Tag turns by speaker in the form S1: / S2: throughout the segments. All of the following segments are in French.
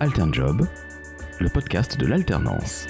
S1: Alternjob, le podcast de l'alternance.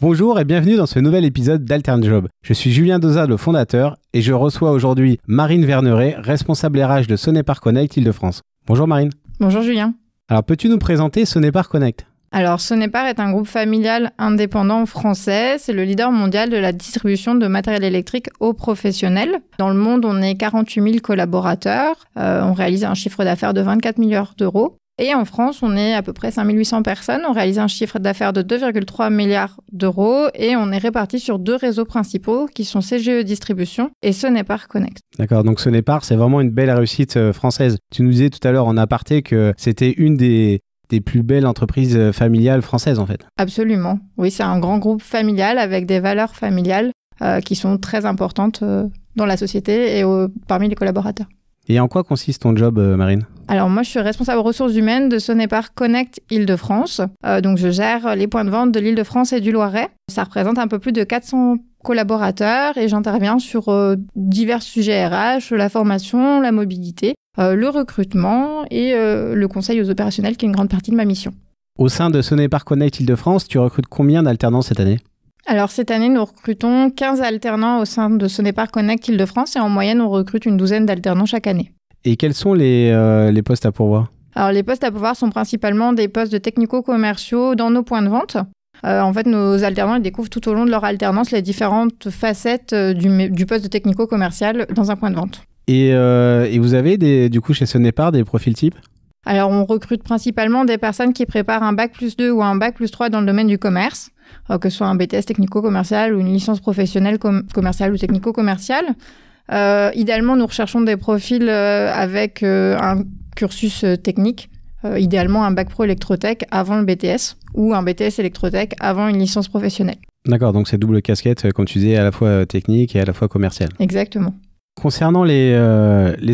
S1: Bonjour et bienvenue dans ce nouvel épisode d'AlternJob. Je suis Julien Doza, le fondateur, et je reçois aujourd'hui Marine Verneret, responsable RH de Sonépar Connect Île-de-France. Bonjour Marine. Bonjour Julien. Alors peux-tu nous présenter Sonépar Connect
S2: alors, Sonépar est un groupe familial indépendant français. C'est le leader mondial de la distribution de matériel électrique aux professionnels. Dans le monde, on est 48 000 collaborateurs. Euh, on réalise un chiffre d'affaires de 24 milliards d'euros. Et en France, on est à peu près 5800 personnes, on réalise un chiffre d'affaires de 2,3 milliards d'euros et on est réparti sur deux réseaux principaux qui sont CGE Distribution et Sonépar Connect.
S1: D'accord, donc Sonépar, c'est vraiment une belle réussite euh, française. Tu nous disais tout à l'heure en aparté que c'était une des des plus belles entreprises euh, familiales françaises en fait.
S2: Absolument. Oui, c'est un grand groupe familial avec des valeurs familiales euh, qui sont très importantes euh, dans la société et parmi les collaborateurs.
S1: Et en quoi consiste ton job, Marine
S2: Alors moi, je suis responsable ressources humaines de Sonépar Connect Île-de-France. donc je gère les points de vente de l'Île-de-France et du Loiret. Ça représente un peu plus de 400 collaborateurs et j'interviens sur divers sujets RH, la formation, la mobilité euh, le recrutement et euh, le conseil aux opérationnels, qui est une grande partie de ma mission.
S1: Au sein de Sonnet par Connect Île-de-France, tu recrutes combien d'alternants cette année
S2: alors cette année, nous recrutons 15 alternants au sein de Sonnet par Connect Île-de-France et en moyenne, on recrute une douzaine d'alternants chaque année.
S1: Et quels sont les, euh, postes à pourvoir
S2: Alors les postes à pourvoir sont principalement des postes de technico-commerciaux dans nos points de vente. en fait, nos alternants découvrent tout au long de leur alternance les différentes facettes du poste de technico-commercial dans un point de vente.
S1: Euh, et, vous avez des, du coup chez Sonépar des profils types
S2: alors, on recrute principalement des personnes qui préparent un bac plus 2 ou un bac plus 3 dans le domaine du commerce, euh, que ce soit un BTS technico-commercial ou une licence professionnelle commerciale ou technico-commerciale. Euh, idéalement, nous recherchons des profils avec un cursus technique, idéalement un bac pro électrotech avant le BTS ou un BTS électrotech avant une licence professionnelle.
S1: D'accord, donc c'est double casquette, comme tu disais, à la fois technique et à la fois commerciale. Exactement. Concernant les,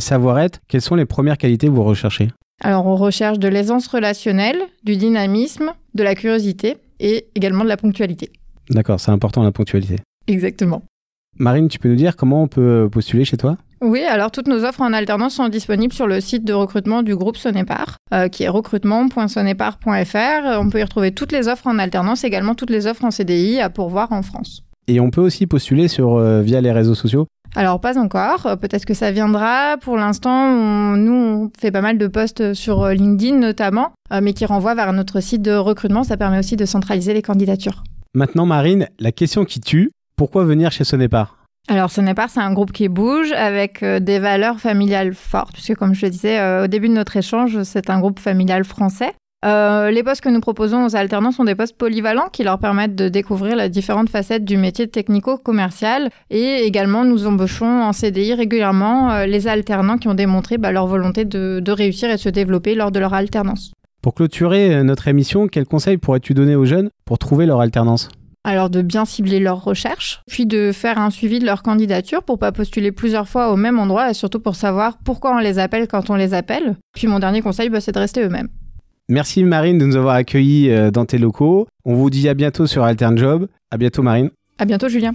S1: savoir euh, les quelles sont les premières qualités que vous recherchez
S2: Alors, on recherche de l'aisance relationnelle, du dynamisme, de la curiosité et également de la ponctualité.
S1: D'accord, c'est important la ponctualité. Exactement. Marine, tu peux nous dire comment on peut postuler chez toi
S2: oui, alors toutes nos offres en alternance sont disponibles sur le site de recrutement du groupe Sonépar, euh, qui est recrutement.sonépar.fr. On peut y retrouver toutes les offres en alternance, également toutes les offres en CDI à pourvoir en France.
S1: Et on peut aussi postuler sur, euh, via les réseaux sociaux
S2: alors pas encore, euh, peut-être que ça viendra. Pour l'instant, nous on fait pas mal de posts sur euh, LinkedIn notamment, euh, mais qui renvoient vers notre site de recrutement. Ça permet aussi de centraliser les candidatures.
S1: Maintenant, Marine, la question qui tue pourquoi venir chez Sonépar
S2: alors, Sonépar, c'est un groupe qui bouge avec des valeurs familiales fortes, puisque comme je le disais au début de notre échange, c'est un groupe familial français. Euh, les postes que nous proposons aux alternants sont des postes polyvalents qui leur permettent de découvrir les différentes facettes du métier technico-commercial et également nous embauchons en CDI régulièrement euh, les alternants qui ont démontré bah, leur volonté de, réussir et de se développer lors de leur alternance.
S1: Pour clôturer euh, notre émission, quels conseils pourrais-tu donner aux jeunes pour trouver leur alternance
S2: alors de bien cibler leurs recherches, puis de faire un suivi de leur candidature pour pas postuler plusieurs fois au même endroit et surtout pour savoir pourquoi on les appelle quand on les appelle. Puis mon dernier conseil, bah, c'est de rester eux-mêmes.
S1: Merci Marine de nous avoir accueillis euh, dans tes locaux. On vous dit à bientôt sur Altern Job. À bientôt Marine.
S2: À bientôt Julien.